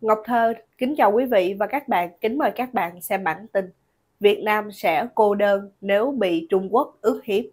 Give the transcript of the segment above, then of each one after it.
Ngọc Thơ kính chào quý vị và các bạn, kính mời các bạn xem bản tin. Việt Nam sẽ cô đơn nếu bị Trung Quốc ức hiếp.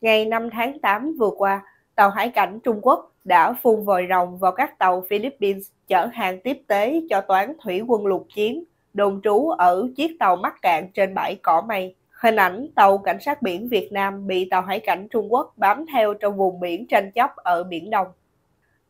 Ngày 5 tháng 8 vừa qua, tàu hải cảnh Trung Quốc đã phun vòi rồng vào các tàu Philippines chở hàng tiếp tế cho toán thủy quân lục chiến, đồn trú ở chiếc tàu mắc cạn trên bãi cỏ mây. Hình ảnh tàu cảnh sát biển Việt Nam bị tàu hải cảnh Trung Quốc bám theo trong vùng biển tranh chấp ở Biển Đông.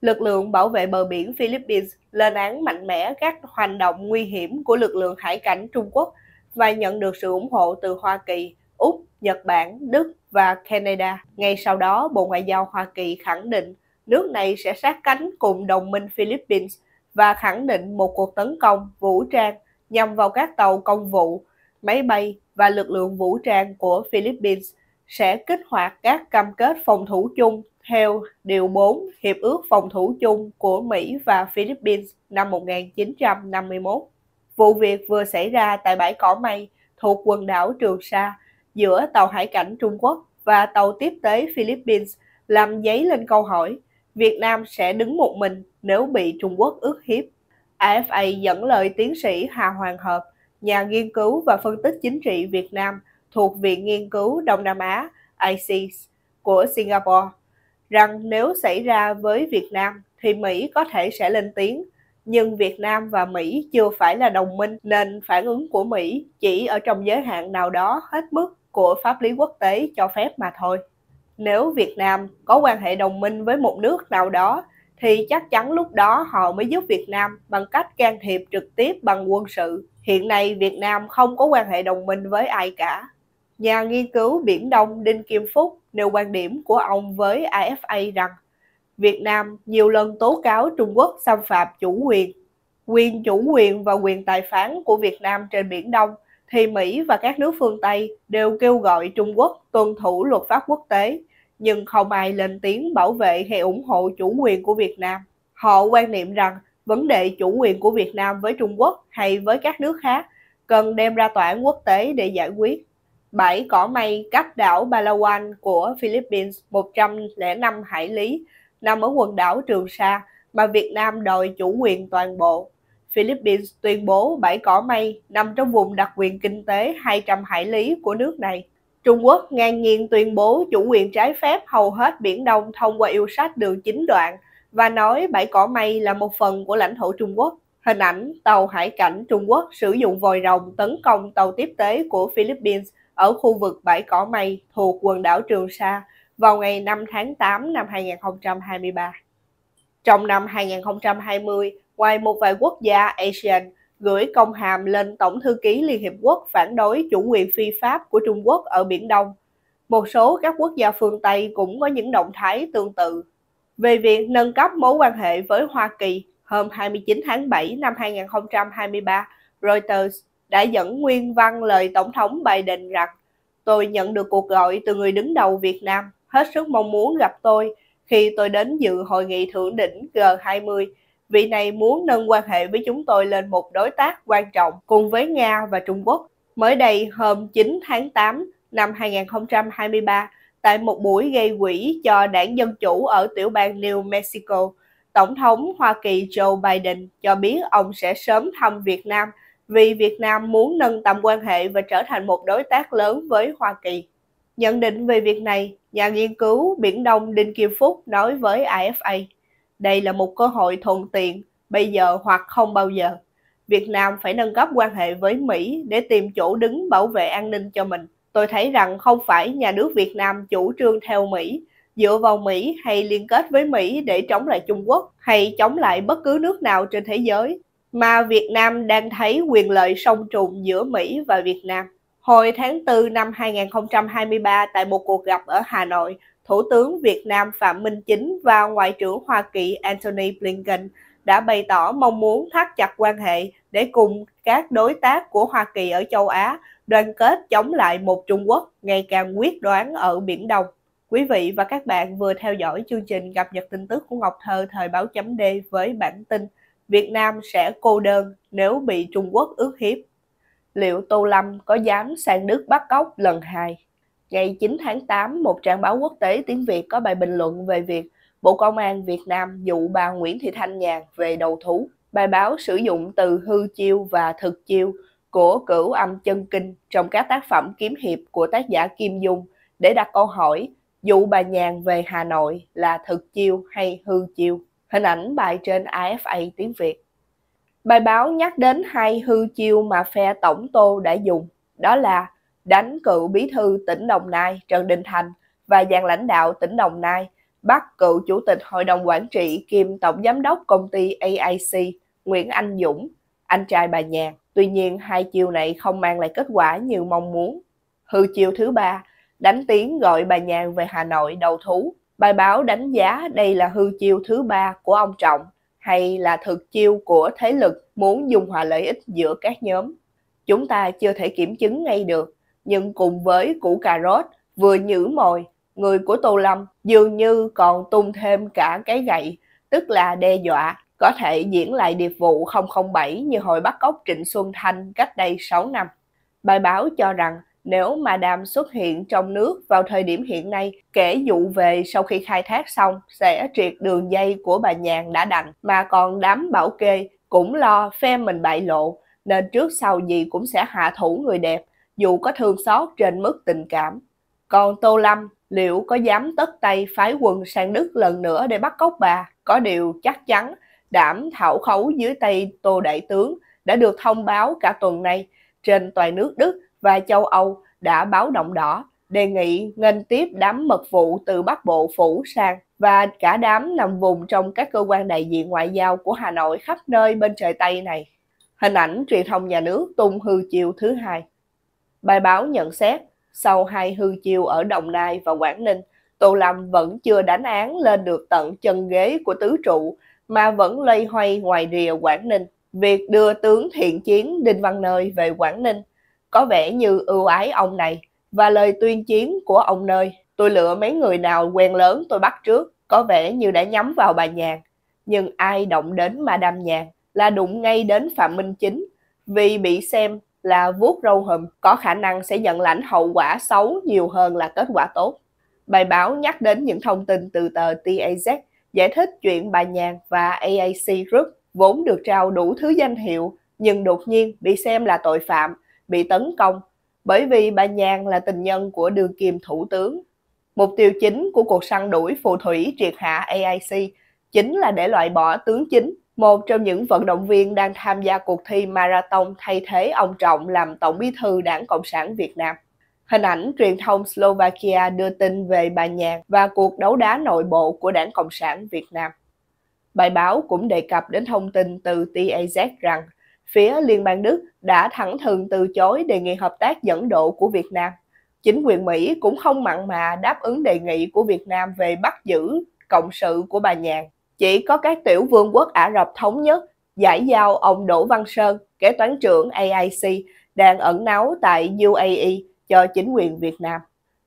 Lực lượng bảo vệ bờ biển Philippines lên án mạnh mẽ các hoạt động nguy hiểm của lực lượng hải cảnh Trung Quốc và nhận được sự ủng hộ từ Hoa Kỳ, Úc, Nhật Bản, Đức và Canada. Ngay sau đó, Bộ Ngoại giao Hoa Kỳ khẳng định nước này sẽ sát cánh cùng đồng minh Philippines và khẳng định một cuộc tấn công vũ trang nhằm vào các tàu công vụ, máy bay và lực lượng vũ trang của Philippines sẽ kích hoạt các cam kết phòng thủ chung theo Điều 4 Hiệp ước Phòng thủ chung của Mỹ và Philippines năm 1951. Vụ việc vừa xảy ra tại bãi cỏ mây thuộc quần đảo Trường Sa giữa tàu hải cảnh Trung Quốc và tàu tiếp tế Philippines làm dấy lên câu hỏi Việt Nam sẽ đứng một mình nếu bị Trung Quốc ức hiếp. AFA dẫn lời tiến sĩ Hà Hoàng Hợp, nhà nghiên cứu và phân tích chính trị Việt Nam – thuộc Viện Nghiên cứu Đông Nam Á ICES của Singapore rằng nếu xảy ra với Việt Nam thì Mỹ có thể sẽ lên tiếng nhưng Việt Nam và Mỹ chưa phải là đồng minh nên phản ứng của Mỹ chỉ ở trong giới hạn nào đó hết mức của pháp lý quốc tế cho phép mà thôi. Nếu Việt Nam có quan hệ đồng minh với một nước nào đó thì chắc chắn lúc đó họ mới giúp Việt Nam bằng cách can thiệp trực tiếp bằng quân sự. Hiện nay Việt Nam không có quan hệ đồng minh với ai cả. Nhà nghiên cứu Biển Đông Đinh Kim Phúc nêu quan điểm của ông với AFA rằng Việt Nam nhiều lần tố cáo Trung Quốc xâm phạm chủ quyền. Quyền chủ quyền và quyền tài phán của Việt Nam trên Biển Đông thì Mỹ và các nước phương Tây đều kêu gọi Trung Quốc tuân thủ luật pháp quốc tế, nhưng không ai lên tiếng bảo vệ hay ủng hộ chủ quyền của Việt Nam. Họ quan niệm rằng vấn đề chủ quyền của Việt Nam với Trung Quốc hay với các nước khác cần đem ra tòa án quốc tế để giải quyết. Bãi cỏ mây cách đảo Palawan của Philippines 105 hải lý, nằm ở quần đảo Trường Sa mà Việt Nam đòi chủ quyền toàn bộ. Philippines tuyên bố bãi cỏ mây nằm trong vùng đặc quyền kinh tế 200 hải lý của nước này. Trung Quốc ngang nhiên tuyên bố chủ quyền trái phép hầu hết Biển Đông thông qua yêu sách đường chính đoạn và nói bãi cỏ mây là một phần của lãnh thổ Trung Quốc. Hình ảnh tàu hải cảnh Trung Quốc sử dụng vòi rồng tấn công tàu tiếp tế của Philippines ở khu vực bãi cỏ mây thuộc quần đảo Trường Sa vào ngày 5 tháng 8 năm 2023. Trong năm 2020, ngoài một vài quốc gia ASEAN gửi công hàm lên Tổng thư ký Liên Hiệp Quốc phản đối chủ quyền phi pháp của Trung Quốc ở Biển Đông, một số các quốc gia phương Tây cũng có những động thái tương tự. Về việc nâng cấp mối quan hệ với Hoa Kỳ hôm 29 tháng 7 năm 2023, Reuters đã dẫn nguyên văn lời Tổng thống Biden rằng Tôi nhận được cuộc gọi từ người đứng đầu Việt Nam, hết sức mong muốn gặp tôi khi tôi đến dự hội nghị thượng đỉnh G20. Vị này muốn nâng quan hệ với chúng tôi lên một đối tác quan trọng cùng với Nga và Trung Quốc. Mới đây, hôm 9 tháng 8 năm 2023, tại một buổi gây quỹ cho đảng Dân Chủ ở tiểu bang New Mexico, Tổng thống Hoa Kỳ Joe Biden cho biết ông sẽ sớm thăm Việt Nam – vì Việt Nam muốn nâng tầm quan hệ và trở thành một đối tác lớn với Hoa Kỳ. Nhận định về việc này, nhà nghiên cứu Biển Đông Đinh Kim Phúc nói với AFA, đây là một cơ hội thuận tiện, bây giờ hoặc không bao giờ. Việt Nam phải nâng cấp quan hệ với Mỹ để tìm chỗ đứng bảo vệ an ninh cho mình. Tôi thấy rằng không phải nhà nước Việt Nam chủ trương theo Mỹ, dựa vào Mỹ hay liên kết với Mỹ để chống lại Trung Quốc hay chống lại bất cứ nước nào trên thế giới mà Việt Nam đang thấy quyền lợi song trùng giữa Mỹ và Việt Nam. Hồi tháng 4 năm 2023 tại một cuộc gặp ở Hà Nội, Thủ tướng Việt Nam Phạm Minh Chính và Ngoại trưởng Hoa Kỳ Antony Blinken đã bày tỏ mong muốn thắt chặt quan hệ để cùng các đối tác của Hoa Kỳ ở châu Á đoàn kết chống lại một Trung Quốc ngày càng quyết đoán ở Biển Đông. Quý vị và các bạn vừa theo dõi chương trình gặp nhật tin tức của Ngọc Thơ thời báo chấm D với bản tin Việt Nam sẽ cô đơn nếu bị Trung Quốc ước hiếp. Liệu Tô Lâm có dám sang Đức bắt cóc lần hai? Ngày 9 tháng 8, một trang báo quốc tế tiếng Việt có bài bình luận về việc Bộ Công an Việt Nam dụ bà Nguyễn Thị Thanh Nhàn về đầu thú. Bài báo sử dụng từ hư chiêu và thực chiêu của cửu âm chân kinh trong các tác phẩm kiếm hiệp của tác giả Kim Dung để đặt câu hỏi dụ bà Nhàn về Hà Nội là thực chiêu hay hư chiêu. Hình ảnh bài trên AFA tiếng Việt. Bài báo nhắc đến hai hư chiêu mà phe Tổng Tô đã dùng, đó là đánh cựu bí thư tỉnh Đồng Nai Trần Đình Thành và dàn lãnh đạo tỉnh Đồng Nai, bắt cựu chủ tịch hội đồng quản trị kiêm tổng giám đốc công ty AIC Nguyễn Anh Dũng, anh trai bà Nhàn. Tuy nhiên, hai chiêu này không mang lại kết quả như mong muốn. Hư chiêu thứ ba, đánh tiếng gọi bà Nhàn về Hà Nội đầu thú Bài báo đánh giá đây là hư chiêu thứ ba của ông Trọng hay là thực chiêu của thế lực muốn dung hòa lợi ích giữa các nhóm. Chúng ta chưa thể kiểm chứng ngay được, nhưng cùng với củ cà rốt vừa nhử mồi, người của Tô Lâm dường như còn tung thêm cả cái gậy, tức là đe dọa có thể diễn lại điệp vụ 007 như hồi bắt cóc Trịnh Xuân Thanh cách đây 6 năm. Bài báo cho rằng nếu mà đàm xuất hiện trong nước vào thời điểm hiện nay, kể dụ về sau khi khai thác xong sẽ triệt đường dây của bà Nhàn đã đành, mà còn đám bảo kê cũng lo phe mình bại lộ, nên trước sau gì cũng sẽ hạ thủ người đẹp, dù có thương xót trên mức tình cảm. Còn Tô Lâm, liệu có dám tất tay phái quân sang Đức lần nữa để bắt cóc bà? Có điều chắc chắn, đảm thảo khấu dưới tay Tô Đại Tướng đã được thông báo cả tuần nay. Trên toàn nước Đức và châu Âu đã báo động đỏ, đề nghị nghênh tiếp đám mật vụ từ Bắc Bộ phủ sang và cả đám nằm vùng trong các cơ quan đại diện ngoại giao của Hà Nội khắp nơi bên trời Tây này. Hình ảnh truyền thông nhà nước tung hư chiều thứ hai. Bài báo nhận xét, sau hai hư chiều ở Đồng Nai và Quảng Ninh, Tô Lâm vẫn chưa đánh án lên được tận chân ghế của tứ trụ mà vẫn lây hoay ngoài rìa Quảng Ninh. Việc đưa tướng thiện chiến Đinh Văn Nơi về Quảng Ninh có vẻ như ưu ái ông này và lời tuyên chiến của ông nơi. Tôi lựa mấy người nào quen lớn tôi bắt trước, có vẻ như đã nhắm vào bà Nhàn. Nhưng ai động đến mà đam Nhàn là đụng ngay đến Phạm Minh Chính vì bị xem là vuốt râu hùm có khả năng sẽ nhận lãnh hậu quả xấu nhiều hơn là kết quả tốt. Bài báo nhắc đến những thông tin từ tờ TAZ giải thích chuyện bà Nhàn và AAC Group vốn được trao đủ thứ danh hiệu nhưng đột nhiên bị xem là tội phạm bị tấn công bởi vì bà Nhàn là tình nhân của Đường Kiềm thủ tướng. Mục tiêu chính của cuộc săn đuổi phù thủy triệt hạ AIC chính là để loại bỏ tướng chính, một trong những vận động viên đang tham gia cuộc thi marathon thay thế ông Trọng làm Tổng bí thư Đảng Cộng sản Việt Nam. Hình ảnh truyền thông Slovakia đưa tin về bà Nhàn và cuộc đấu đá nội bộ của Đảng Cộng sản Việt Nam. Bài báo cũng đề cập đến thông tin từ TAZ rằng phía Liên bang Đức đã thẳng thừng từ chối đề nghị hợp tác dẫn độ của Việt Nam. Chính quyền Mỹ cũng không mặn mà đáp ứng đề nghị của Việt Nam về bắt giữ cộng sự của bà Nhàn. Chỉ có các tiểu vương quốc Ả Rập Thống Nhất giải giao ông Đỗ Văn Sơn, kế toán trưởng AIC, đang ẩn náu tại UAE cho chính quyền Việt Nam.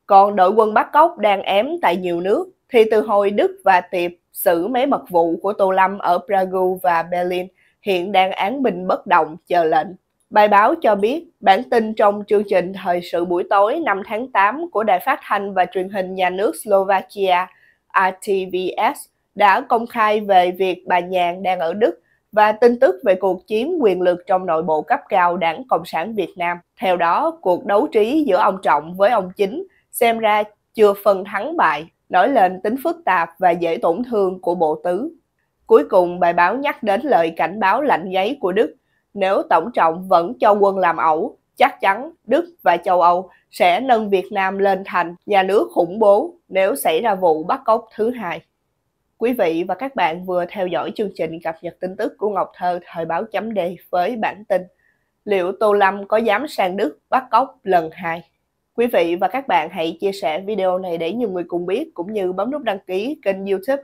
Còn đội quân bắt Cóc đang ém tại nhiều nước, thì từ hồi Đức và Tiệp xử mấy mật vụ của Tô Lâm ở Prague và Berlin – hiện đang án binh bất động chờ lệnh. Bài báo cho biết, bản tin trong chương trình Thời sự buổi tối 5 tháng 8 của Đài phát thanh và truyền hình nhà nước Slovakia RTVS đã công khai về việc bà Nhàn đang ở Đức và tin tức về cuộc chiếm quyền lực trong nội bộ cấp cao đảng Cộng sản Việt Nam. Theo đó, cuộc đấu trí giữa ông Trọng với ông Chính xem ra chưa phần thắng bại, nổi lên tính phức tạp và dễ tổn thương của bộ tứ. Cuối cùng bài báo nhắc đến lời cảnh báo lạnh giấy của Đức. Nếu Tổng trọng vẫn cho quân làm ẩu, chắc chắn Đức và châu Âu sẽ nâng Việt Nam lên thành nhà nước khủng bố nếu xảy ra vụ bắt cóc thứ hai. Quý vị và các bạn vừa theo dõi chương trình cập nhật tin tức của Ngọc Thơ thời báo chấm đề với bản tin Liệu Tô Lâm có dám sang Đức bắt cóc lần hai? Quý vị và các bạn hãy chia sẻ video này để nhiều người cùng biết cũng như bấm nút đăng ký kênh youtube